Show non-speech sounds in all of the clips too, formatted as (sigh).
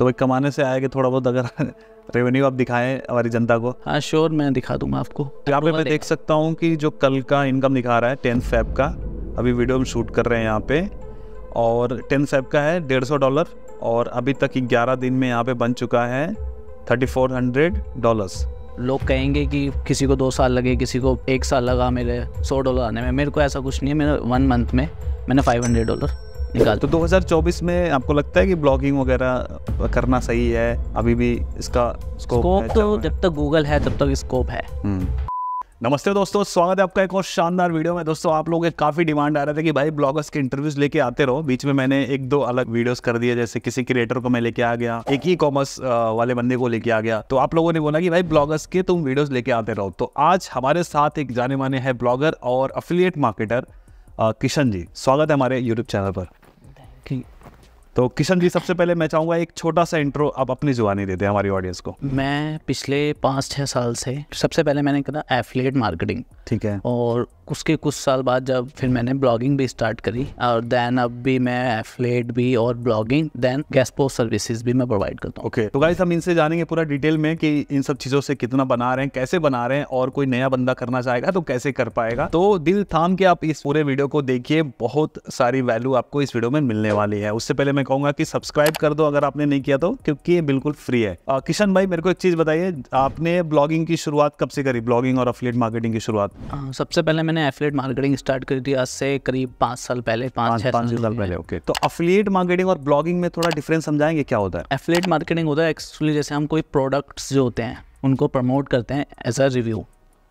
तो भाई कमाने से आएगा थोड़ा बहुत अगर रेवेन्यू (laughs) आप दिखाएं हमारी जनता को हाँ श्योर मैं दिखा दूंगा आपको तो यहाँ पे मैं देख सकता हूँ कि जो कल का इनकम दिखा रहा है टेन फैब का अभी वीडियो हम शूट कर रहे हैं यहाँ पे और टेन फैब का है डेढ़ सौ डॉलर और अभी तक ग्यारह दिन में यहाँ पे बन चुका है थर्टी फोर हंड्रेड डॉलर लोग कहेंगे कि किसी को दो साल लगे किसी को एक साल लगा मेरे सौ डॉलर आने में मेरे को ऐसा कुछ नहीं है मेरे वन मंथ में मैंने फाइव हंड्रेड डॉलर निकाल तो 2024 में आपको लगता है कि ब्लॉगिंग वगैरह करना सही है अभी भी इसका स्कोप, स्कोप तो जब तक गूगल है तब तक स्कोप है हम्म। नमस्ते दोस्तों स्वागत है आपका एक और शानदार वीडियो में दोस्तों आप लोगों के काफ़ी डिमांड आ रहा था कि भाई ब्लॉगर्स के इंटरव्यूज लेके आते रहो बीच में मैंने एक दो अलग वीडियोस कर दिए जैसे किसी क्रिएटर को मैं लेके आ गया एक ही कॉमर्स वाले बंदे को लेके आ गया तो आप लोगों ने बोला कि भाई ब्लॉगर्स के तुम वीडियोज लेके आते रहो तो आज हमारे साथ एक जाने माने है ब्लॉगर और अफिलियट मार्केटर किशन जी स्वागत है हमारे यूट्यूब चैनल पर fucking तो किशन जी सबसे पहले मैं चाहूँगा एक छोटा सा इंट्रो आप अपनी जुबानी देते हैं हमारी ऑडियंस को मैं पिछले पाँच छः साल से सबसे पहले मैंने करा एफिलेट मार्केटिंग ठीक है और उसके कुछ साल बाद जब फिर मैंने ब्लॉगिंग भी स्टार्ट करी और देन अब भी मैं एफिलेट भी और ब्लॉगिंग देन गैसपो सर्विसेज भी मैं प्रोवाइड करता हूँ ओके okay. तो गाइस हम इनसे जानेंगे पूरा डिटेल में कि इन सब चीज़ों से कितना बना रहे हैं कैसे बना रहे हैं और कोई नया बंदा करना चाहेगा तो कैसे कर पाएगा तो दिल थाम के आप इस पूरे वीडियो को देखिए बहुत सारी वैल्यू आपको इस वीडियो में मिलने वाली है उससे पहले मैं कहूंगा कि सब्सक्राइब कर दो अगर आपने नहीं किया तो क्योंकि ये बिल्कुल फ्री है किशन भाई मेरे को एक चीज़ बताइए आपने ब्लॉगिंग की शुरुआत कब से करी ब्लॉगिंग और अफिलेट मार्केटिंग की शुरुआत सबसे पहले मैंने अफिलेट मार्केटिंग स्टार्ट करी थी आज से करीब पाँच साल पहले पांच पांच साल, साल पहले ओके तो अफिलेट मार्केटिंग और ब्लॉगिंग में थोड़ा डिफरेंस समझाएंगे क्या होता है अफिलेट मार्केटिंग होता है एक्चुअली जैसे हम कोई प्रोडक्ट्स जो होते हैं उनको प्रमोट करते हैं एज अ रिव्यू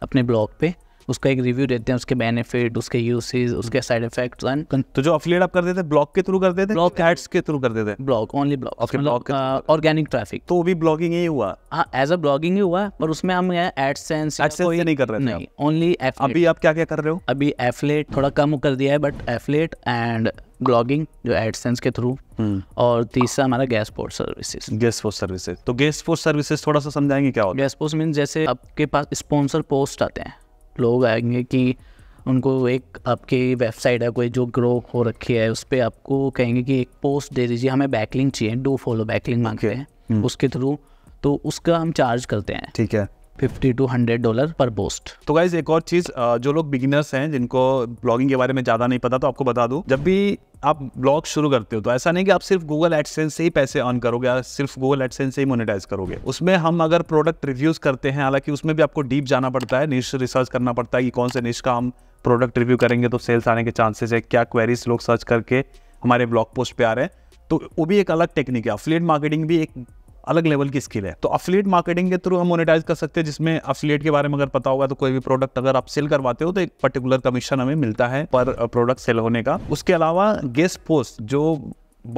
अपने ब्लॉग पे उसका एक रिव्यू देते हैं उसके बेनिफिट उसके यूसेज उसके साइड इफेक्ट्स एंड तो जो अफिलिएट आप करते थे ब्लॉग के थ्रू करते थे ब्लॉग एड्स के थ्रू करते थे blog only blog organic traffic तो भी ब्लॉगिंग ही हुआ हाँ एज अ ब्लॉगिंग ही हुआ पर उसमें हम एडसेंस एडसेंस नहीं कर रहे नहीं ओनली अभी आप क्या क्या कर रहे हो अभी एफलेट थोड़ा कम कर दिया है बट एफलेट एंड ब्लॉगिंग जो एडसेंस के थ्रू हम्म। और तीसरा हमारा guest post services guest post services तो गैस पोर्ट सर्विसेज थोड़ा सा समझाएंगे क्या होता है गैस पोस्ट मीन जैसे आपके पास स्पॉन्सर पोस्ट आते हैं लोग आएंगे कि उनको एक आपकी वेबसाइट है कोई जो ग्रो हो रखी है उस पर आपको कहेंगे कि एक पोस्ट दे दीजिए हमें बैकलिंग चाहिए डू फॉलो बैकलिंग रहे हैं hmm. उसके थ्रू तो उसका हम चार्ज करते हैं ठीक है फिफ्टी टू हंड्रेड डॉलर पर पोस्ट तो गाइज एक और चीज़ जो लोग बिगिनर्स हैं जिनको ब्लॉगिंग के बारे में ज़्यादा नहीं पता तो आपको बता दू जब भी आप ब्लॉग शुरू करते हो तो ऐसा नहीं कि आप सिर्फ गूगल एडसेंस से ही पैसे अर्न करोगे या सिर्फ गूगल एडसेंस से ही मोनेटाइज करोगे उसमें हम अगर प्रोडक्ट रिव्यूज करते हैं हालांकि उसमें भी आपको डीप जाना पड़ता है निश रिसर्च करना पड़ता है कि कौन से निश का हम प्रोडक्ट रिव्यू करेंगे तो सेल्स आने के चांसेस है क्या क्वेरीज लोग सर्च करके हमारे ब्लॉग पोस्ट पे आ रहे हैं तो वो भी एक अलग टेक्निक है अफिलेट मार्केटिंग भी एक अलग लेवल की स्किल है तो अफिलेट मार्केटिंग के थ्रू हम मोनेटाइज कर सकते हैं जिसमें अफिलेट के बारे में अगर पता होगा तो कोई भी प्रोडक्ट अगर आप सेल करवाते हो तो एक पर्टिकुलर कमीशन हमें मिलता है पर प्रोडक्ट सेल होने का उसके अलावा गेस्ट पोस्ट जो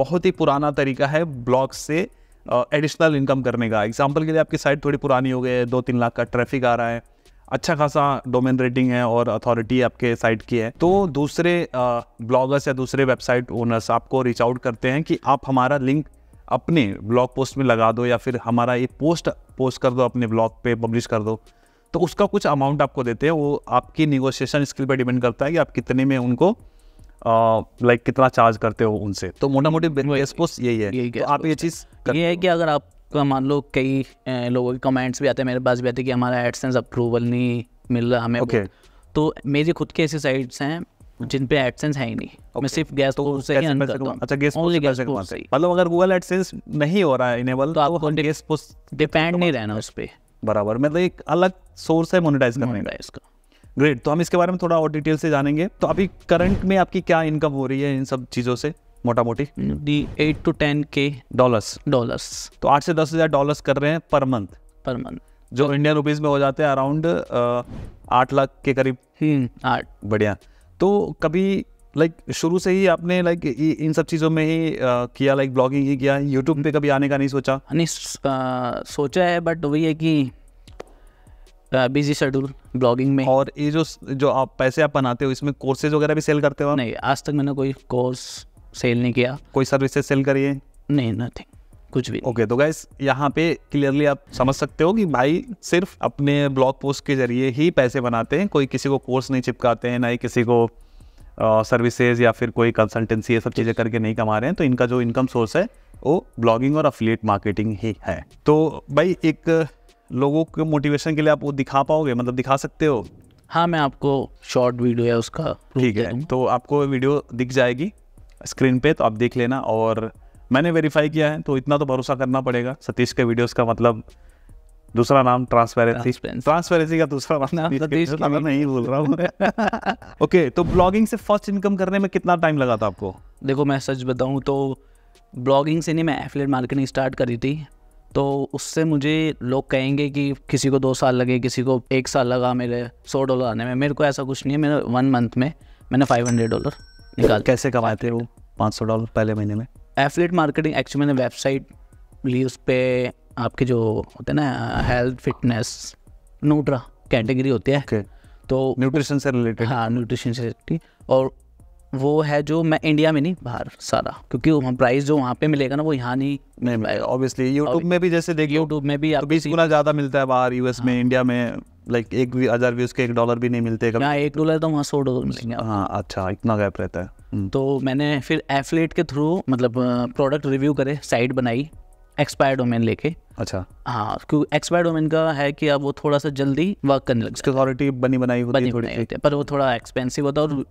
बहुत ही पुराना तरीका है ब्लॉग से एडिशनल इनकम करने का एग्जाम्पल के लिए आपकी साइट थोड़ी पुरानी हो गई है दो तीन लाख का ट्रैफिक आ रहा है अच्छा खासा डोमेन रेटिंग है और अथॉरिटी आपके साइट की है तो दूसरे ब्लॉगर्स या दूसरे वेबसाइट ओनर्स आपको रीच आउट करते हैं कि आप हमारा लिंक अपने ब्लॉग पोस्ट में लगा दो या फिर हमारा ये पोस्ट पोस्ट कर दो अपने ब्लॉग पे पब्लिश कर दो तो उसका कुछ अमाउंट आपको देते हैं वो आपकी निगोशिएशन स्किल पर डिपेंड करता है कि आप कितने में उनको लाइक कितना चार्ज करते हो उनसे तो मोटा मोटी यही है यही तो आप ये चीज़ ये है कि अगर आपका मान लो कई लोगों के कमेंट्स भी आते हैं मेरे पास भी आते हैं कि हमारा एडसेंस अप्रूवल नहीं मिल रहा हमें okay. तो मेरी खुद के ऐसी साइट्स हैं जिन पे एडसेंस है ही नहीं okay. मैं सिर्फ गैस तो से ही अंदर करता अच्छा गैस पोस्ट गैस से मतलब अगर गूगल एडसेंस नहीं हो रहा है इनेबल तो, आपको तो गैस पोस्ट डिपेंड तो नहीं रहना उस पर बराबर मतलब एक अलग सोर्स है मोनिटाइज करने का इसका ग्रेट तो हम इसके बारे में थोड़ा और डिटेल से जानेंगे तो अभी करंट में आपकी क्या इनकम हो रही है इन सब चीज़ों से मोटा मोटी दी एट टू टेन के डॉलर्स डॉलर्स तो आठ से दस हज़ार डॉलर्स कर रहे हैं पर मंथ पर मंथ जो इंडियन रुपीज़ में हो जाते हैं अराउंड आठ लाख के करीब हम्म, आठ बढ़िया तो कभी लाइक like, शुरू से ही आपने लाइक like, इन सब चीज़ों में ही आ, किया लाइक like, ब्लॉगिंग ही किया यूट्यूब पे कभी आने का नहीं सोचा नहीं आ, सोचा है बट वही है कि बिजी शेड्यूल ब्लॉगिंग में और ये जो जो आप पैसे आप बनाते हो इसमें कोर्सेज वगैरह भी सेल करते हो नहीं आज तक मैंने कोई कोर्स सेल नहीं किया कोई सर्विसेज सेल करिए नहीं नथिंग कुछ भी ओके तो गाइस यहाँ पे क्लियरली आप समझ सकते हो कि भाई सिर्फ अपने ब्लॉग पोस्ट के जरिए ही पैसे बनाते हैं कोई किसी को कोर्स नहीं चिपकाते हैं ना ही किसी को सर्विसेज या फिर कोई कंसल्टेंसी ये सब चीज़ें करके नहीं कमा रहे हैं तो इनका जो इनकम सोर्स है वो ब्लॉगिंग और अफिलिएट मार्केटिंग ही है तो भाई एक लोगों के मोटिवेशन के लिए आप वो दिखा पाओगे मतलब दिखा सकते हो हाँ मैं आपको शॉर्ट वीडियो है उसका ठीक है तो आपको वीडियो दिख जाएगी स्क्रीन पे तो आप देख लेना और मैंने वेरीफाई किया है तो इतना तो भरोसा करना पड़ेगा सतीश के वीडियोस का मतलब दूसरा नाम ट्रांसपेरेंसी ट्रांसपेरेंसी का दूसरा नाम सतीश (laughs) नहीं बोल रहा हूँ ओके तो ब्लॉगिंग से फर्स्ट इनकम करने में कितना टाइम लगा था आपको देखो मैं सच बताऊँ तो ब्लॉगिंग से नहीं मैं एफलेट मार्केटिंग स्टार्ट करी थी तो उससे मुझे लोग कहेंगे कि किसी को दो साल लगे किसी को एक साल लगा मेरे सौ डॉलर आने में मेरे को ऐसा कुछ नहीं है मेरे वन मंथ में मैंने फाइव हंड्रेड डॉलर निकाल कैसे कमाए थे वो पाँच सौ डॉलर पहले महीने में एफलेट मार्केटिंग एक्चुअली मैंने वेबसाइट ली उस पर आपके जो होते हैं ना हेल्थ फिटनेस न्यूट्रा कैटेगरी होती है okay. तो न्यूट्रिशन से रिलेटेड हाँ न्यूट्रिशन से रिलेटेड और वो है जो मैं इंडिया में नहीं बाहर सारा क्योंकि वहाँ प्राइस जो वहाँ पे मिलेगा ना वो यहाँ नहीं ऑब्वियसली यूट्यूब में भी जैसे देखिए यूट्यूब में भी आप तो बीस गुना ज़्यादा मिलता है बाहर यूएस में इंडिया हाँ। में लाइक एक हज़ार व्यूज़ के एक डॉलर भी नहीं मिलते यहाँ एक डॉलर तो वहाँ सौ डॉलर हाँ, मिलेंगे हाँ अच्छा इतना गैप रहता है हम्म। तो मैंने फिर एफलेट के थ्रू मतलब प्रोडक्ट रिव्यू करे साइट बनाई एक्सपायर डोमेन लेके अच्छा हाँ क्योंकि एक्सपायर डोमेन का है कि अब वो थोड़ा सा जल्दी वर्क करने लगता है बनी बनाई होती बनी है थोड़ी होती है पर वो थोड़ा एक्सपेंसिव होता है और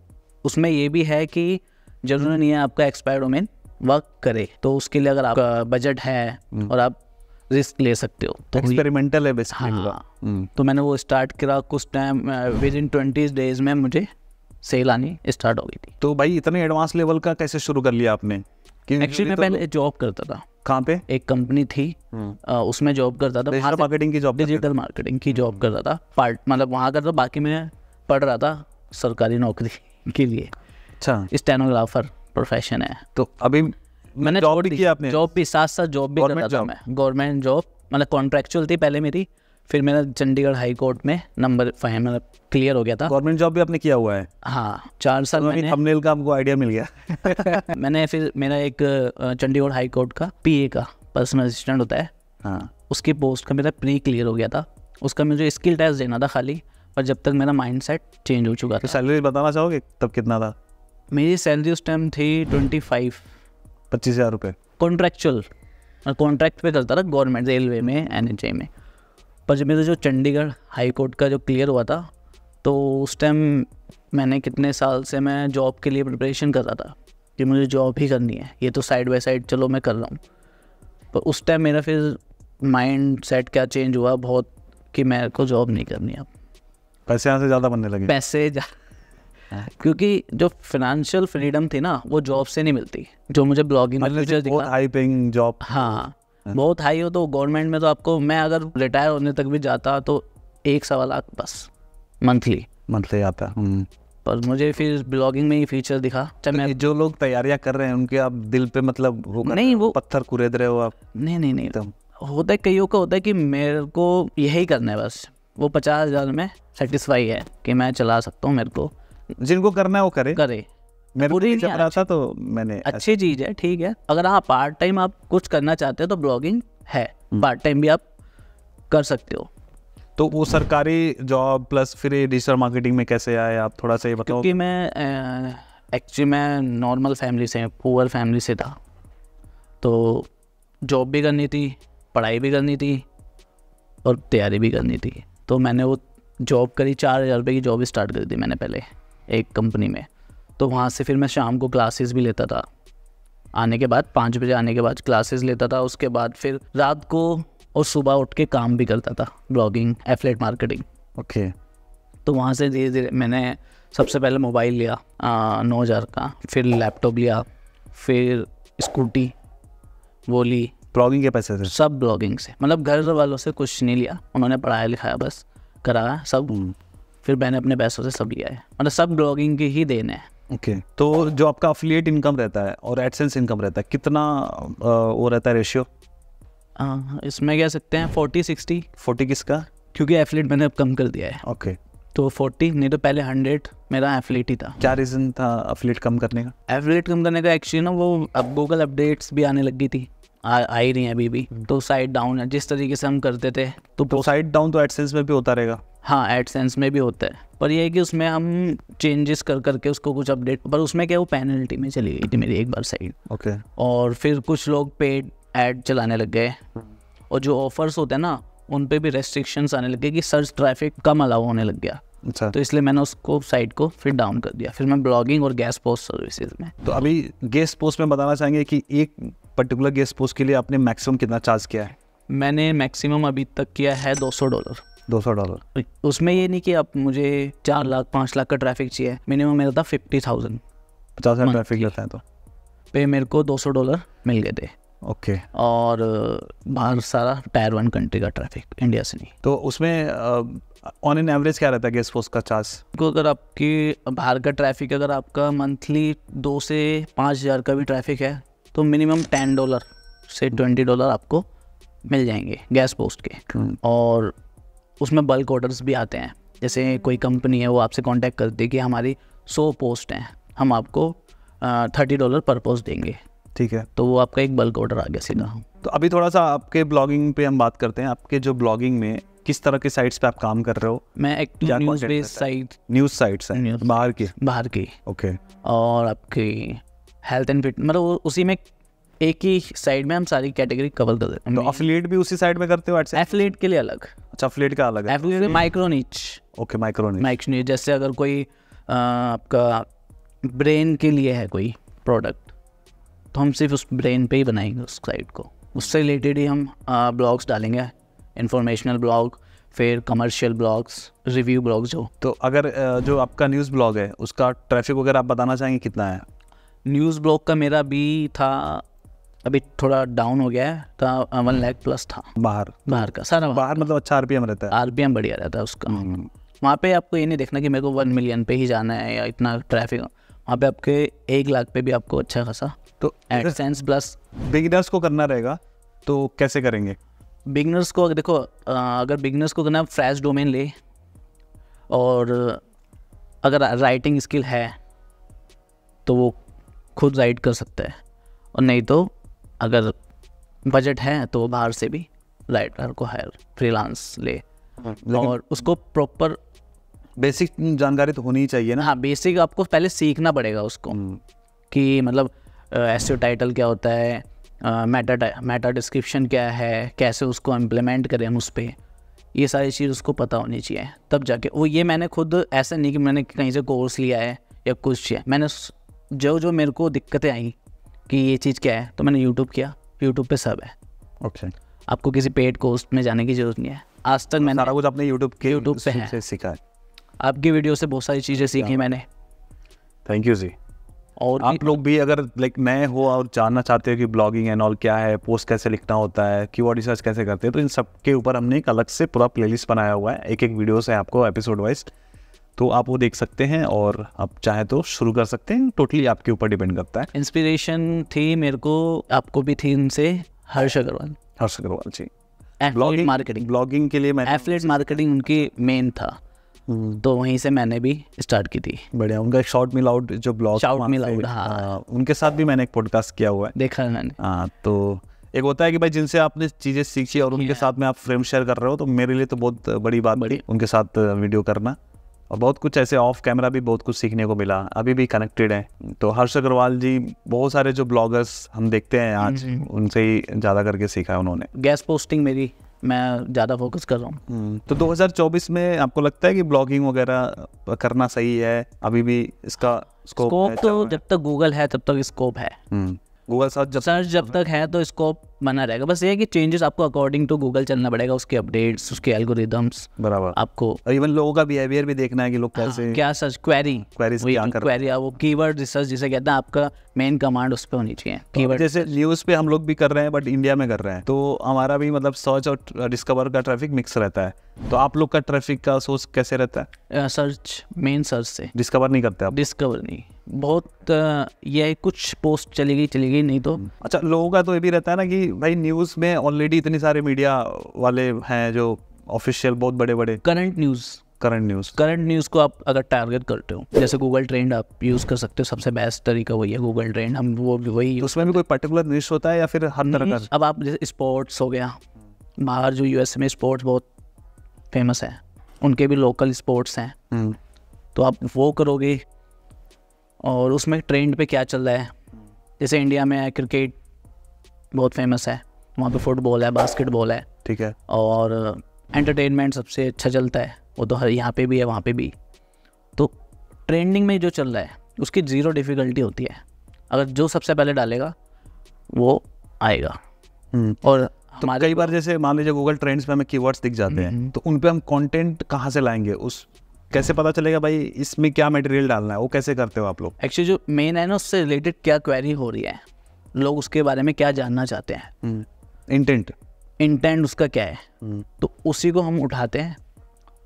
उसमें ये भी है कि जरूरी नहीं है आपका एक्सपायर डोमेन वर्क करे तो उसके लिए अगर आपका बजट है हम्म। और आप रिस्क ले सकते हो तो एक्सपेरिमेंटल है हाँ, तो।, हम्म। तो मैंने वो स्टार्ट करा कुछ time within twenty days में मुझे सेल आनी स्टार्ट हो गई थी तो भाई इतने एडवांस लेवल का कैसे शुरू कर लिया आपने एक्चुअली मैं तो पहले जॉब करता था कहाँ पे एक कंपनी थी आ, हम्म। उसमें जॉब करता था डिजिटल मार्केटिंग की जॉब डिजिटल मार्केटिंग की जॉब करता था पार्ट मतलब वहाँ करता तो बाकी मैं पढ़ रहा था सरकारी नौकरी के लिए अच्छा स्टेनोग्राफर प्रोफेशन है तो अभी मैंने जॉब भी किया आपने जॉब भी साथ साथ जॉब भी करता था मैं गवर्नमेंट जॉब मतलब कॉन्ट्रेक्चुअल थी पहले मेरी फिर मैंने चंडीगढ़ हाई कोर्ट में नंबर फाइव मतलब क्लियर हो गया था गवर्नमेंट जॉब भी आपने किया हुआ है हाँ चार साल तो मैंने का आपको आइडिया मिल गया (laughs) मैंने फिर मेरा एक चंडीगढ़ हाई कोर्ट का पी का पर्सनल असिस्टेंट होता है हाँ उसकी पोस्ट का मेरा प्री क्लियर हो गया था उसका मुझे स्किल टेस्ट देना था खाली और जब तक मेरा माइंड सेट चेंज हो चुका तो सैलरी बताना चाहोगे तब कितना था मेरी सैलरी उस टाइम थी ट्वेंटी फाइव पच्चीस हज़ार रुपये कॉन्ट्रेक्चुअल और कॉन्ट्रैक्ट पे करता था गवर्नमेंट रेलवे में एन में पर जब मेरा जो चंडीगढ़ हाई कोर्ट का जो क्लियर हुआ था तो उस टाइम मैंने कितने साल से मैं जॉब के लिए प्रिपरेशन कर रहा था कि मुझे जॉब ही करनी है ये तो साइड बाई साइड चलो मैं कर रहा हूँ पर उस टाइम मेरा फिर माइंड सेट क्या चेंज हुआ बहुत कि मेरे को जॉब नहीं करनी अब पैसे यहाँ से ज़्यादा बनने लगे पैसे जा क्योंकि जो फिनेंशियल फ्रीडम थी ना वो जॉब से नहीं मिलती जो मुझे ब्लॉगिंग बहुत हाई पेइंग जॉब हाँ बहुत हाई हो तो गवर्नमेंट में तो आपको मैं अगर रिटायर होने तक भी जाता तो एक सवा लाख बस मंथली मंथली आता हम्म। पर मुझे फिर ब्लॉगिंग में ही फीचर दिखा चाहे तो मैं जो लोग तैयारियां कर रहे हैं उनके आप दिल पे मतलब नहीं वो पत्थर कुरेद रहे हो आप नहीं नहीं नहीं होता है कईयों का होता है कि मेरे को यही करना है बस वो पचास हज़ार में सेटिस्फाई है कि मैं चला सकता हूँ मेरे को जिनको करना है वो करे करे मेरे पूरी था तो मैंने अच्छी अच्छा- चीज़ है ठीक है अगर आप पार्ट टाइम आप कुछ करना चाहते हो तो ब्लॉगिंग है पार्ट टाइम हम्म। भी आप कर सकते हो तो वो सरकारी जॉब प्लस फिर डिजिटल मार्केटिंग में कैसे आए आप थोड़ा सा ये बताओ क्योंकि मैं एक्चुअली मैं नॉर्मल फैमिली से पुअर फैमिली से था तो जॉब भी करनी थी पढ़ाई भी करनी थी और तैयारी भी करनी थी तो मैंने वो जॉब करी चार हज़ार रुपये की जॉब स्टार्ट कर दी मैंने पहले एक कंपनी में तो वहाँ से फिर मैं शाम को क्लासेस भी लेता था आने के बाद पाँच बजे आने के बाद क्लासेस लेता था उसके बाद फिर रात को और सुबह उठ के काम भी करता था ब्लॉगिंग एफलेट मार्केटिंग ओके तो वहाँ से धीरे धीरे मैंने सबसे पहले मोबाइल लिया नौ हज़ार का फिर लैपटॉप लिया फिर स्कूटी वो ली ब्लॉगिंग के पैसे से सब ब्लॉगिंग से मतलब घर वालों से कुछ नहीं लिया उन्होंने पढ़ाया लिखाया बस कराया सब हम्म। फिर मैंने अपने पैसों से सब लिया है मतलब सब ब्लॉगिंग के ही देने हैं ओके okay. तो जो आपका अफिलियट इनकम रहता है और एडसेंस इनकम रहता है कितना वो रहता है रेशियो इसमें कह सकते हैं फोर्टी सिक्सटी फोर्टी किसका क्योंकि एफिलेट मैंने अब कम कर दिया है ओके okay. तो फोर्टी नहीं तो पहले हंड्रेड मेरा एफिलेट ही था क्या रीज़न था एफिलेट कम करने का एफिलेट कम करने का एक्चुअली ना वो अब गूगल अपडेट्स भी आने लग गई थी आ, आ ही रही है अभी भी तो साइड डाउन है जिस तरीके से हम करते थे तो, साइड डाउन तो एडसेंस तो में भी होता रहेगा हाँ एडसेंस में भी होता है पर यह है कि उसमें हम चेंजेस कर करके उसको कुछ अपडेट पर उसमें क्या वो पेनल्टी में चली गई थी मेरी एक बार साइड ओके और फिर कुछ लोग पेड एड चलाने लग गए और जो ऑफर्स होते हैं ना उन पर भी रेस्ट्रिक्शन आने लगे कि सर्च ट्रैफिक कम अलाउ होने लग गया अच्छा तो इसलिए मैंने उसको साइट को फिर डाउन कर दिया फिर मैं ब्लॉगिंग और गैस पोस्ट सर्विसेज में तो अभी गैस पोस्ट में बताना चाहेंगे कि एक पर्टिकुलर गेस्ट पोस्ट के लिए आपने मैक्सिमम कितना चार्ज किया है मैंने मैक्सिमम अभी तक किया है दो सौ डॉलर दो सौ डॉलर उसमें ये नहीं कि अब मुझे चार लाख पाँच लाख का ट्रैफिक चाहिए मिनिमम मेरा था फिफ्टी थाउजेंड पचास हज़ार ट्रैफिक लेता है तो पे मेरे को दो सौ डॉलर मिल गए थे ओके okay. और बाहर सारा टायर वन कंट्री का ट्रैफिक इंडिया से नहीं तो उसमें ऑन एन एवरेज क्या रहता है गेस्ट पोस्ट का चार्ज को अगर आपकी बाहर का ट्रैफिक अगर आपका मंथली दो से पाँच हज़ार का भी ट्रैफिक है तो मिनिमम टेन डॉलर से ट्वेंटी डॉलर आपको मिल जाएंगे गैस पोस्ट के hmm. और उसमें बल्क ऑर्डर्स भी आते हैं जैसे कोई कंपनी है वो आपसे कांटेक्ट करती है कि हमारी सौ पोस्ट हैं हम आपको थर्टी डॉलर पर पोस्ट देंगे ठीक है तो वो आपका एक बल्क ऑर्डर आ गया सीधा hmm. तो अभी थोड़ा सा आपके ब्लॉगिंग पे हम बात करते हैं आपके जो ब्लॉगिंग में किस तरह के साइट्स पे आप काम कर रहे हो मैं एक न्यूज़ साइट न्यूज़ साइट्स बाहर की बाहर की ओके और आपकी हेल्थ एंड फिट मतलब उसी में एक ही साइड में हम सारी कैटेगरी कवर कर देते हैं तो एफिलिएट भी उसी साइड में करते हो एफिलिएट के लिए अलग अच्छा एफिलिएट का अलग है माइक्रोनिच ओके माइक्रोनिच नीच जैसे अगर कोई आपका ब्रेन के लिए है कोई प्रोडक्ट तो हम सिर्फ उस ब्रेन पे ही बनाएंगे उस साइड को उससे रिलेटेड ही हम ब्लॉग्स डालेंगे इंफॉर्मेशनल ब्लॉग फिर कमर्शियल ब्लॉग्स रिव्यू ब्लॉग्स जो तो अगर जो आपका न्यूज़ ब्लॉग है उसका ट्रैफिक वगैरह आप बताना चाहेंगे कितना है न्यूज़ ब्लॉग का मेरा भी था अभी थोड़ा डाउन हो गया है तो वन लैक प्लस था बाहर बाहर का सारा बाहर मतलब अच्छा आरपीएम रहता है आरपीएम बढ़िया रहता है उसका हम्म। वहाँ पे आपको ये नहीं देखना कि मेरे को वन मिलियन पे ही जाना है या इतना ट्रैफिक वहाँ पे आपके एक लाख पे भी आपको अच्छा खासा तो एडसेंस प्लस बिगिनर्स को करना रहेगा तो कैसे करेंगे बिगनर्स को देखो अगर बिगनर्स को करना फ्रेश डोमेन ले और अगर राइटिंग स्किल है तो वो खुद राइड कर सकता है और नहीं तो अगर बजट है तो वो बाहर से भी राइटर को हायर फ्रीलांस ले हाँ, और उसको प्रॉपर बेसिक जानकारी तो होनी ही चाहिए ना हाँ बेसिक आपको पहले सीखना पड़ेगा उसको हम्म। कि मतलब एस टाइटल क्या होता है मेटा मेटा डिस्क्रिप्शन क्या है कैसे उसको इम्प्लीमेंट करें हम उस पर ये सारी चीज़ उसको पता होनी चाहिए तब जाके वो ये मैंने खुद ऐसा नहीं कि मैंने कहीं से कोर्स लिया है या कुछ है मैंने जो जो मेरे को दिक्कतें आई कि ये चीज़ क्या है तो मैंने यूट्यूब किया यूट्यूब पे सब है ओके okay. आपको किसी पेड कोर्स में जाने की जरूरत नहीं है आज तक मैंने सारा कुछ अपने यूट्यूब के यूट्यूब पे है सीखा आपकी वीडियो से बहुत सारी चीज़ें सीखी मैंने थैंक यू जी और आप लोग भी अगर लाइक नए हो और जानना चाहते हो कि ब्लॉगिंग एंड ऑल क्या है पोस्ट कैसे लिखना होता है की वर्ड रिसर्च कैसे करते हैं तो इन सब के ऊपर हमने एक अलग से पूरा प्लेलिस्ट बनाया हुआ है एक एक वीडियो से आपको एपिसोड वाइज तो आप वो देख सकते हैं और आप चाहे तो शुरू कर सकते हैं टोटली आपके ऊपर डिपेंड करता है इंस्पिरेशन थी मेरे को आपको भी थी उनसे Harsh Agarwal Harsh Agarwal ji blogging marketing blogging के लिए एफलेट मार्केटिंग उनकी मेन था hmm। तो वहीं से मैंने भी स्टार्ट की थी बढ़िया उनका शॉर्ट मिल आउट जो ब्लॉग शॉर्ट मिल आउट हाँ उनके साथ भी मैंने एक पॉडकास्ट किया हुआ है देखा है मैंने हाँ तो एक होता है कि भाई जिनसे आपने चीज़ें सीखी और उनके साथ में आप फ्रेम शेयर कर रहे हो तो मेरे लिए तो बहुत बड़ी बात बड़ी उनके साथ वीडियो करना और बहुत कुछ ऐसे ऑफ कैमरा भी बहुत कुछ सीखने को मिला अभी भी कनेक्टेड है तो हर्ष अग्रवाल जी बहुत सारे जो ब्लॉगर्स हम देखते हैं आज उनसे ही ज़्यादा करके सीखा है उन्होंने गैस पोस्टिंग मेरी मैं ज़्यादा फोकस कर रहा हूँ हम्म, तो 2024 में आपको लगता है कि ब्लॉगिंग वगैरह करना सही है अभी भी इसका स्कोप, स्कोप तो जब तक गूगल है तब तक स्कोप है गूगल सर्च सर्च जब हाँ। तक है तो स्कोप बना रहेगा बस ये है कि चेंजेस आपको अकॉर्डिंग टू गूगल चलना पड़ेगा उसके अपडेट्स उसके एल्गोरिदम्स बराबर आपको इवन लोगों का बिहेवियर भी देखना है कि लोग कैसे हाँ, क्या सर्च क्वेरी क्वेरी वो कीवर्ड रिसर्च जिसे कहते हैं आपका मेन कमांड उस पर होनी चाहिए कीवर्ड जैसे न्यूज़ पे हम लोग भी कर रहे हैं बट इंडिया में कर रहे हैं तो हमारा भी मतलब सर्च और डिस्कवर का ट्रैफिक मिक्स रहता है तो आप लोग का ट्रैफिक का सोर्स कैसे रहता है सर्च मेन सर्च से डिस्कवर नहीं करते आप डिस्कवर नहीं बहुत ये कुछ पोस्ट चली गई चली गई नहीं तो हम्म। अच्छा लोगों का तो ये भी रहता है ना कि भाई न्यूज़ में ऑलरेडी इतने सारे मीडिया वाले हैं जो ऑफिशियल बहुत बड़े बड़े current news current news current news को आप अगर टारगेट करते हो जैसे गूगल ट्रेंड आप यूज़ कर सकते हो सबसे बेस्ट तरीका वही है गूगल ट्रेंड हम वो भी वही तो उसमें भी कोई पर्टिकुलर न्यूज होता है या फिर हर तरह का अब आप जैसे स्पोर्ट्स हो गया बाहर जो यूएस में स्पोर्ट्स बहुत फेमस है उनके भी लोकल स्पोर्ट्स हैं हम्म। तो आप वो करोगे और उसमें ट्रेंड पे क्या चल रहा है जैसे इंडिया में क्रिकेट बहुत फेमस है वहाँ पे फुटबॉल है बास्केटबॉल है ठीक है और एंटरटेनमेंट सबसे अच्छा चलता है वो तो हर यहाँ पे भी है वहाँ पे भी तो ट्रेंडिंग में जो चल रहा है उसकी ज़ीरो डिफ़िकल्टी होती है अगर जो सबसे पहले डालेगा वो आएगा हम्म। और तो कई बार जैसे मान लीजिए गूगल ट्रेंड्स पे हमें कीवर्ड्स दिख जाते हैं हम्म। तो उन पे हम कंटेंट कहाँ से लाएंगे उस कैसे पता चलेगा भाई इसमें क्या मटेरियल डालना है वो कैसे करते हो आप लोग एक्चुअली जो मेन है ना उससे रिलेटेड क्या क्वेरी हो रही है लोग उसके बारे में क्या जानना चाहते हैं इंटेंट हम्म। इंटेंट उसका क्या है हम्म। तो उसी को हम उठाते हैं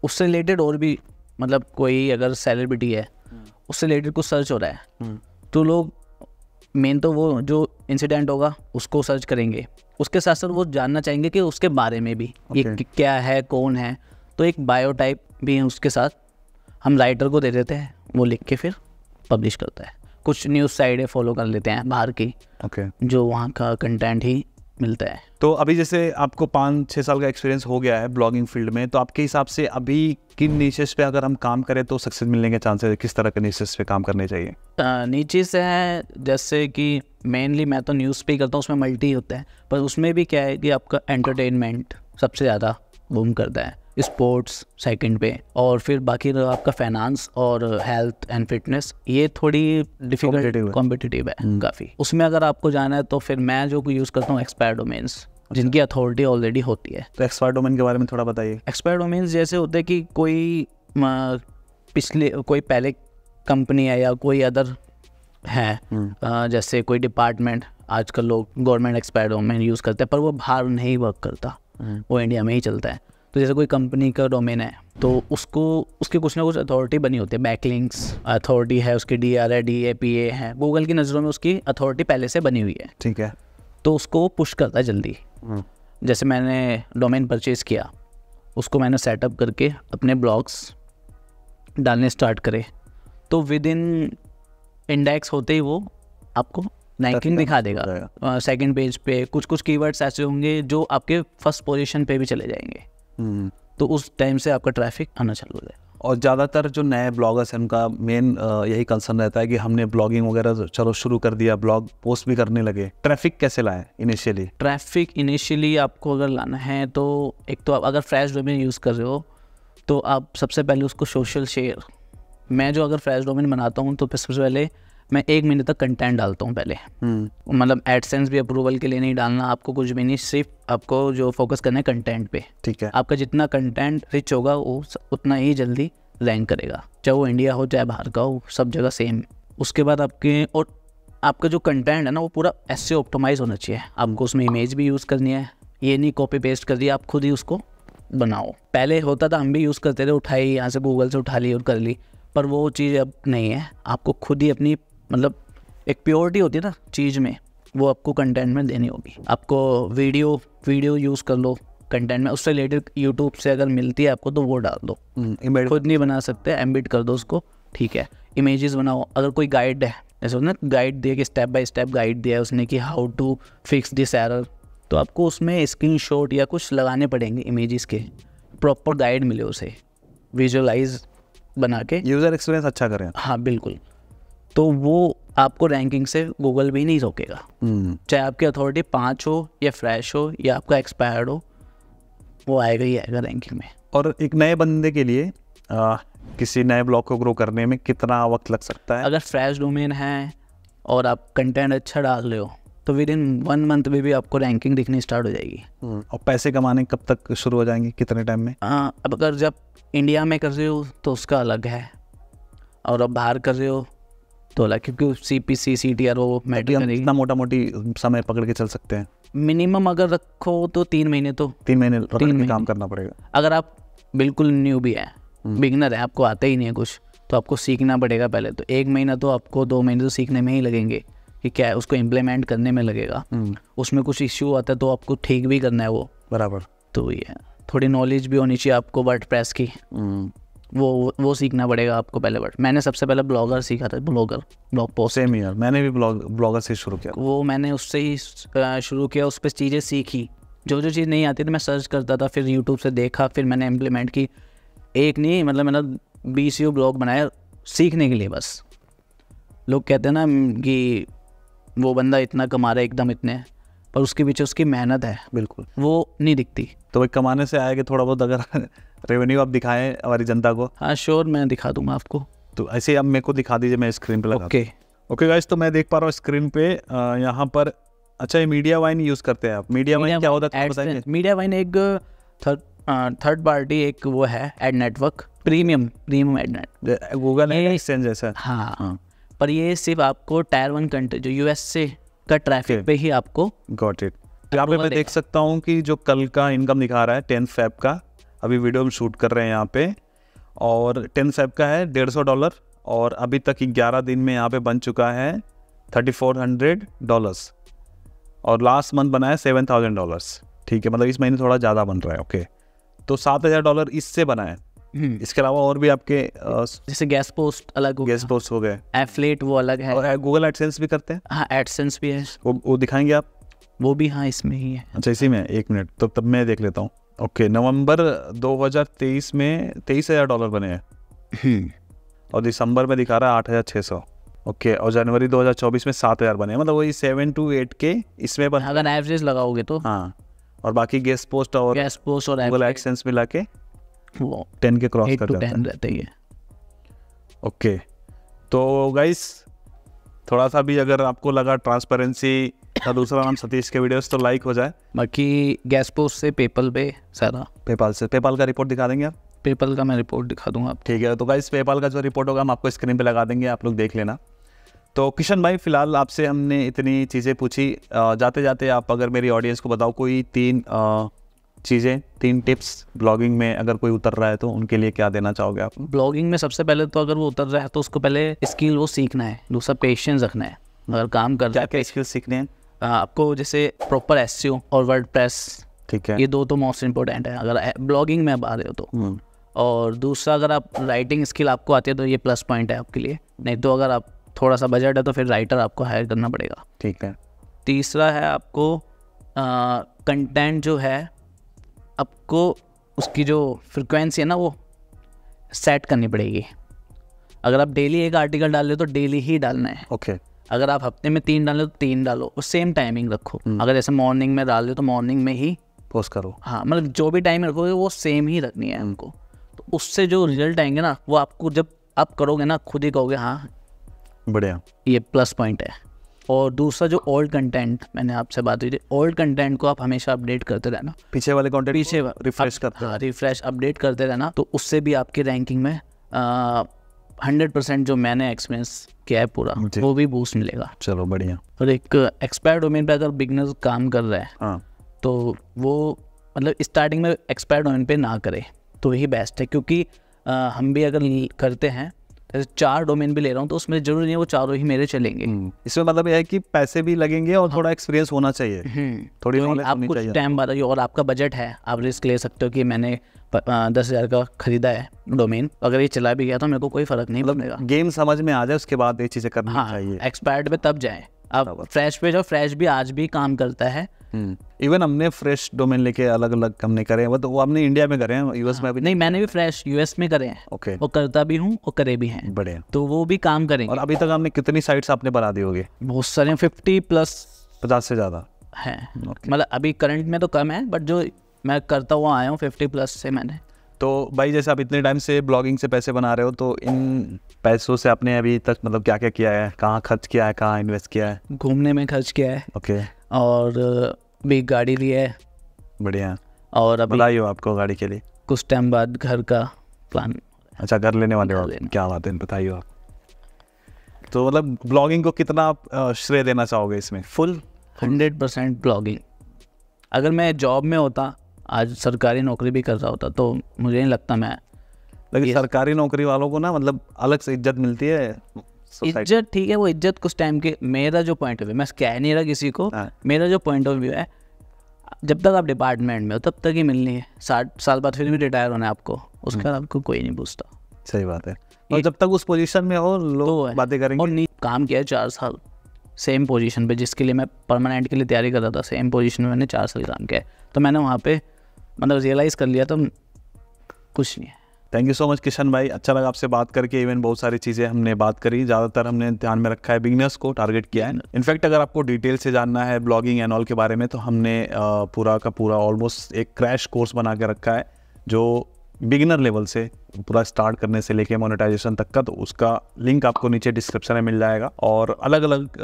उससे रिलेटेड और भी मतलब कोई अगर सेलिब्रिटी है हम्म। उससे रिलेटेड कुछ सर्च हो रहा है तो लोग मेन तो वो जो इंसिडेंट होगा उसको सर्च करेंगे उसके साथ साथ वो जानना चाहेंगे कि उसके बारे में भी okay. ये क्या है कौन है तो एक बायोटाइप भी है उसके साथ हम राइटर को दे देते हैं वो लिख के फिर पब्लिश करता है कुछ न्यूज़ साइडें फॉलो कर लेते हैं बाहर की ओके okay. जो वहाँ का कंटेंट ही मिलता है तो अभी जैसे आपको पाँच छः साल का एक्सपीरियंस हो गया है ब्लॉगिंग फील्ड में तो आपके हिसाब से अभी किन नीचेस पे अगर हम काम करें तो सक्सेस मिलने के चांसेस किस तरह के नीचेस पे काम करने चाहिए नीचेस है जैसे कि मेनली मैं तो न्यूज़ पे करता हूँ उसमें मल्टी होता है पर उसमें भी क्या है कि आपका एंटरटेनमेंट सबसे ज़्यादा बूम करता है स्पोर्ट्स सेकंड पे और फिर बाकी तो आपका फाइनेंस और हेल्थ एंड फिटनेस ये थोड़ी डिफिकल्ट कॉम्पिटिटिव है हम्म। काफ़ी उसमें अगर आपको जाना है तो फिर मैं जो यूज़ करता हूँ एक्सपायर अच्छा। डोमेन्स जिनकी अथॉरिटी ऑलरेडी होती है तो एक्सपायर डोमेन के बारे में थोड़ा बताइए एक्सपायर डोमेन्स जैसे होते हैं कि कोई पिछले कोई पहले कंपनी है या कोई अदर है हम्म। जैसे कोई डिपार्टमेंट आजकल लोग गवर्नमेंट एक्सपायर डोमेन यूज़ करते हैं पर वो बाहर नहीं वर्क करता हम्म। वो इंडिया में ही चलता है तो जैसे कोई कंपनी का डोमेन है तो उसको उसके कुछ ना कुछ अथॉरिटी बनी होती है बैकलिंग्स अथॉरिटी है उसकी डी आर है डी ए पी ए है गूगल की नज़रों में उसकी अथॉरिटी पहले से बनी हुई है ठीक है तो उसको वो पुश करता है जल्दी हाँ। जैसे मैंने डोमेन परचेज़ किया उसको मैंने सेटअप करके अपने ब्लॉग्स डालने स्टार्ट करे तो विद इन इंडेक्स होते ही वो आपको नाइकिंग दिखा देगा सेकंड पेज हाँ, पे कुछ कुछ कीवर्ड्स ऐसे होंगे जो आपके फर्स्ट पोजीशन पे भी चले जाएंगे हम्म। तो उस टाइम से आपका ट्रैफिक आना चालू हो जाएगा और ज़्यादातर जो नए ब्लॉगर्स हैं उनका मेन यही कंसर्न रहता है कि हमने ब्लॉगिंग वगैरह चलो शुरू कर दिया ब्लॉग पोस्ट भी करने लगे ट्रैफिक कैसे लाए इनिशियली ट्रैफिक इनिशियली आपको अगर लाना है तो एक तो आप अगर फ्रेश डोमेन यूज़ कर रहे हो तो आप सबसे पहले उसको सोशल शेयर मैं जो अगर फ्रेश डोमेन बनाता हूँ तो सबसे पहले मैं एक महीने तक कंटेंट डालता हूँ पहले हम्म। मतलब एडसेंस भी अप्रूवल के लिए नहीं डालना आपको कुछ भी नहीं सिर्फ आपको जो फोकस करना है कंटेंट पे ठीक है आपका जितना कंटेंट रिच होगा वो उतना ही जल्दी रैंक करेगा चाहे वो इंडिया हो चाहे बाहर का हो सब जगह सेम उसके बाद आपके और आपका जो कंटेंट है ना वो पूरा ऐसे ऑप्टोमाइज e होना चाहिए आपको उसमें इमेज भी यूज़ करनी है ये नहीं कॉपी पेस्ट कर दिया आप खुद ही उसको बनाओ पहले होता था हम भी यूज़ करते थे उठाई यहाँ से गूगल से उठा ली और कर ली पर वो चीज़ अब नहीं है आपको खुद ही अपनी मतलब एक प्योरिटी होती है ना चीज़ में वो आपको कंटेंट में देनी होगी आपको वीडियो वीडियो यूज़ कर लो कंटेंट में उससे रिलेटेड यूट्यूब से अगर मिलती है आपको तो वो डाल दो इमेज हम्म, खुद नहीं बना सकते एम्बिट कर दो उसको ठीक है इमेजेस बनाओ अगर कोई गाइड है जैसे उसने गाइड दिया कि स्टेप बाय स्टेप गाइड दिया उसने कि how to fix this error तो आपको उसमें स्क्रीन शॉट या कुछ लगाने पड़ेंगे इमेजेस के प्रॉपर गाइड मिले उसे विजुअलाइज बना के यूज़र एक्सपीरियंस अच्छा करें हाँ बिल्कुल तो वो आपको रैंकिंग से गूगल भी नहीं रोकेगा हम्म। चाहे आपकी अथॉरिटी पाँच हो या फ्रेश हो या आपका एक्सपायर्ड हो वो आएगा ही आएगा रैंकिंग में और एक नए बंदे के लिए आ, किसी नए ब्लॉग को ग्रो करने में कितना वक्त लग सकता है अगर फ्रेश डोमेन है और आप कंटेंट अच्छा डाल रहे हो तो विद इन वन मंथ में भी आपको रैंकिंग दिखनी स्टार्ट हो जाएगी हम्म, और पैसे कमाने कब तक शुरू हो जाएंगे कितने टाइम में हाँ अब अगर जब इंडिया में कर रहे हो तो उसका अलग है और अब बाहर कर रहे हो तो लाइक क्योंकि C P C C T R वो मैटर इतना मोटा मोटी समय पकड़ के चल सकते हैं मिनिमम अगर रखो तो तीन महीने तो तीन महीने तीन महीने काम करना पड़ेगा अगर आप बिल्कुल न्यू भी है बिगनर है आपको आता ही नहीं है कुछ तो आपको सीखना पड़ेगा पहले तो एक महीना तो आपको दो महीने तो सीखने में ही लगेंगे कि क्या है उसको इम्प्लीमेंट करने में लगेगा हम्म। उसमें कुछ इश्यू आता है तो आपको ठीक भी करना है वो बराबर तो ये थोड़ी नॉलेज भी होनी चाहिए आपको वर्ड प्रेस की हम्म। वो वो सीखना पड़ेगा आपको पहले बट मैंने सबसे पहले ब्लॉगर सीखा था blogger blog post same year मैंने भी ब्लॉग ब्लॉगर से शुरू किया वो मैंने उससे ही शुरू किया उस पर चीज़ें सीखी जो जो चीज़ नहीं आती थी मैं सर्च करता था फिर यूट्यूब से देखा फिर मैंने इम्प्लीमेंट की एक नहीं मतलब मैंने बी यू ब्लॉग बनाया सीखने के लिए बस लोग कहते हैं ना कि वो बंदा इतना कमा रहा है एकदम इतने पर उसके पीछे उसकी मेहनत है बिल्कुल वो नहीं दिखती तो भाई कमाने से आएगा थोड़ा बहुत अगर रेवेन्यू (laughs) आप दिखाएं हमारी जनता को हाँ श्योर मैं दिखा दूंगा आपको तो ऐसे आप मेरे को दिखा दीजिए मैं स्क्रीन पर ओके ओके गाइज तो मैं देख पा रहा हूँ स्क्रीन पे यहाँ पर अच्छा ये मीडिया वाइन यूज करते हैं आप मीडिया वाइन क्या होता है मीडिया वाइन एक थर्ड थर्ड पार्टी एक वो है ad network premium premium ad net Google exchange जैसा हाँ, हाँ पर ये सिर्फ आपको टायर वन कंट्री जो यूएस से का ट्रैफिक okay. पे ही आपको गॉट इट यहाँ पे मैं देख सकता हूँ कि जो कल का इनकम दिखा रहा है टेंथ फैब का अभी वीडियो हम शूट कर रहे हैं यहाँ पे और टेंथ फैब का है डेढ़ सौ डॉलर और अभी तक ग्यारह दिन में यहाँ पे बन चुका है थर्टी फोर हंड्रेड डॉलर्स और लास्ट मंथ बना है सेवन थाउजेंड डॉलर्स ठीक है मतलब इस महीने थोड़ा ज़्यादा बन रहा है ओके तो सात हज़ार डॉलर इससे बना है हम्म। इसके अलावा और भी आपके जैसे गैस पोस्ट अलग हो गैस पोस्ट हो गए एफलेट वो अलग है और गूगल एडसेंस भी करते हैं हाँ एडसेंस भी है वो वो दिखाएंगे आप वो भी हाँ इसमें ही है अच्छा इसी में एक मिनट तो तब मैं देख लेता हूँ ओके नवंबर 2023 में तेईस हज़ार डॉलर बने हैं हम्म। और दिसंबर में दिखा रहा है आठ हज़ार छः सौ ओके और जनवरी 2024 में सात हज़ार बने मतलब वही सेवन टू एट के इसमें बन अगर एवरेज लगाओगे तो हाँ और बाकी गेस्ट पोस्ट और गेस्ट पोस्ट और गूगल एक्सेंस मिला के टेन के क्रॉस कर जाता रहते ही है ओके तो गाइस थोड़ा सा भी अगर आपको लगा ट्रांसपेरेंसी का दूसरा नाम सतीश के वीडियोस तो लाइक हो जाए बाकी गैस पोस्ट से पेपल पे सारा पेपाल से पेपाल का रिपोर्ट दिखा देंगे आप पेपल का मैं रिपोर्ट दिखा दूंगा आप ठीक है तो गाइस पेपाल का जो रिपोर्ट होगा हम आपको स्क्रीन पे लगा देंगे आप लोग देख लेना तो किशन भाई फिलहाल आपसे हमने इतनी चीज़ें पूछी जाते जाते आप अगर मेरी ऑडियंस को बताओ कोई तीन चीज़ें तीन टिप्स ब्लॉगिंग में अगर कोई उतर रहा है तो उनके लिए क्या देना चाहोगे आप ब्लॉगिंग में सबसे पहले तो अगर वो उतर रहा है तो उसको पहले स्किल वो सीखना है दूसरा पेशेंस रखना है अगर काम कर क्या स्किल सीखने हैं आपको जैसे प्रॉपर एस e और वर्ड प्रेस ठीक है ये दो तो मोस्ट इम्पोर्टेंट है अगर ब्लॉगिंग में आप आ रहे हो तो हम्म। और दूसरा अगर आप राइटिंग स्किल आपको आती है तो ये प्लस पॉइंट है आपके लिए नहीं तो अगर आप थोड़ा सा बजट है तो फिर राइटर आपको हायर करना पड़ेगा ठीक है तीसरा है आपको कंटेंट जो है आपको उसकी जो फ्रिक्वेंसी है ना वो सेट करनी पड़ेगी अगर आप डेली एक आर्टिकल डाल रहे हो तो डेली ही डालना है ओके okay. अगर आप हफ्ते में तीन डाल रहे हो तो तीन डालो और सेम टाइमिंग रखो hmm. अगर जैसे मॉर्निंग में डाल रहे हो तो मॉर्निंग में ही पोस्ट करो हाँ मतलब जो भी टाइम रखोगे वो सेम ही रखनी है हमको hmm. तो उससे जो रिजल्ट आएंगे ना वो आपको जब आप करोगे ना खुद ही कहोगे हाँ बढ़िया ये प्लस पॉइंट है और दूसरा जो ओल्ड कंटेंट मैंने आपसे बात हुई थी ओल्ड कंटेंट को आप हमेशा अपडेट करते रहना पीछे वाले कंटेंट पीछे रिफ्रेश करते हाँ रिफ्रेश अपडेट करते रहना तो उससे भी आपकी रैंकिंग में हंड्रेड परसेंट जो मैंने एक्सपीरियंस किया है पूरा वो भी बूस्ट मिलेगा चलो बढ़िया और एक एक्सपायर डोमेन पे अगर बिगनर काम कर रहा है हाँ। तो वो मतलब स्टार्टिंग में एक्सपायर डोमेन पे ना करे तो यही बेस्ट है क्योंकि हम भी अगर करते हैं जैसे चार डोमेन भी ले रहा हूँ तो उसमें जरूरी नहीं वो चारों ही मेरे चलेंगे हम्म। इसमें मतलब यह है कि पैसे भी लगेंगे और हाँ। थोड़ा एक्सपीरियंस होना चाहिए हम्म। थोड़ी आप कुछ टाइम बाद और आपका बजट है आप रिस्क ले सकते हो कि मैंने दस हज़ार का खरीदा है डोमेन अगर ये चला भी गया तो मेरे को कोई फर्क नहीं मतलब पड़ेगा गेम समझ में आ जाए उसके बाद ये चीज़ें करना हाँ, चाहिए एक्सपायर्ड में तब जाए अब फ्रेश पेज और फ्रेश भी आज भी काम करता है इवन हम्म, हमने फ्रेश डोमेन लेके अलग अलग हमने करे हैं तो वो हमने इंडिया में करे हैं यूएस हाँ। में अभी नहीं मैंने भी फ्रेश यूएस में करे हैं ओके वो करता भी हूँ और करे भी हैं बड़े तो वो भी काम करेंगे और अभी तक हमने कितनी साइट्स आपने बना दी होगी बहुत सारे फिफ्टी प्लस पचास से ज़्यादा है मतलब अभी करंट में तो कम है बट जो मैं करता हुआ आया हूँ फिफ्टी प्लस से मैंने तो भाई जैसे आप इतने टाइम से ब्लॉगिंग से पैसे बना रहे हो तो इन पैसों से आपने अभी तक मतलब क्या क्या किया है कहाँ खर्च किया है कहाँ इन्वेस्ट किया है घूमने में खर्च किया है ओके और भी गाड़ी ली है बढ़िया और अभी बधाई हो आपको गाड़ी के लिए कुछ टाइम बाद घर का प्लान अच्छा घर लेने वाले हो क्या बात है बताइए आप तो मतलब ब्लॉगिंग को कितना आप श्रेय देना चाहोगे इसमें फुल हंड्रेड परसेंट ब्लॉगिंग अगर मैं जॉब में होता आज सरकारी नौकरी भी कर रहा होता तो मुझे नहीं लगता मैं लेकिन सरकारी नौकरी वालों को ना मतलब अलग से इज्जत मिलती है इज्जत ठीक है वो इज्जत कुछ टाइम के मेरा जो पॉइंट ऑफ व्यू मैं कह नहीं रहा किसी को हाँ। मेरा जो पॉइंट ऑफ व्यू है जब तक आप डिपार्टमेंट में हो तब तक ही मिलनी है साठ साल बाद फिर भी रिटायर होना है आपको बाद हम्म। आपको कोई नहीं पूछता सही बात है और जब तक उस पोजीशन में हो लोग तो बातें करेंगे और नहीं काम किया चार साल सेम पोजीशन पे जिसके लिए मैं परमानेंट के लिए तैयारी कर रहा था सेम पोजीशन में मैंने चार साल काम किया तो मैंने वहाँ पे मतलब रियलाइज़ कर लिया तो कुछ नहीं है thank you so much Kishan भाई अच्छा लगा आपसे बात करके इवन बहुत सारी चीज़ें हमने बात करी ज़्यादातर हमने ध्यान में रखा है बिगनर्स को टारगेट किया है इनफैक्ट अगर आपको डिटेल से जानना है ब्लॉगिंग एंड ऑल के बारे में तो हमने पूरा का पूरा ऑलमोस्ट एक क्रैश कोर्स बना के रखा है जो बिगिनर लेवल से पूरा स्टार्ट करने से लेके मोनेटाइजेशन तक का तो उसका लिंक आपको नीचे डिस्क्रिप्शन में मिल जाएगा और अलग अलग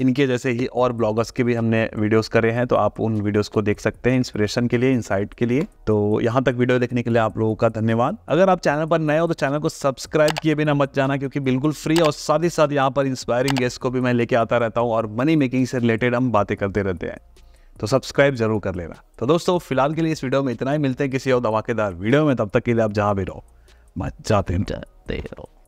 इनके जैसे ही और ब्लॉगर्स के भी हमने वीडियोस करे हैं तो आप उन वीडियोस को देख सकते हैं इंस्पिरेशन के लिए इंसाइट के लिए तो यहाँ तक वीडियो देखने के लिए आप लोगों का धन्यवाद अगर आप चैनल पर नए हो तो चैनल को सब्सक्राइब किए बिना मत जाना क्योंकि बिल्कुल फ्री और साथ ही साथ यहाँ पर इंस्पायरिंग गेस्ट को भी मैं लेके आता रहता हूँ और मनी मेकिंग से रिलेटेड हम बातें करते रहते हैं तो सब्सक्राइब जरूर कर लेना तो दोस्तों फिलहाल के लिए इस वीडियो में इतना ही मिलते हैं किसी और धमाकेदार वीडियो में तब तक के लिए आप जहाँ भी रहो मत जाते रहो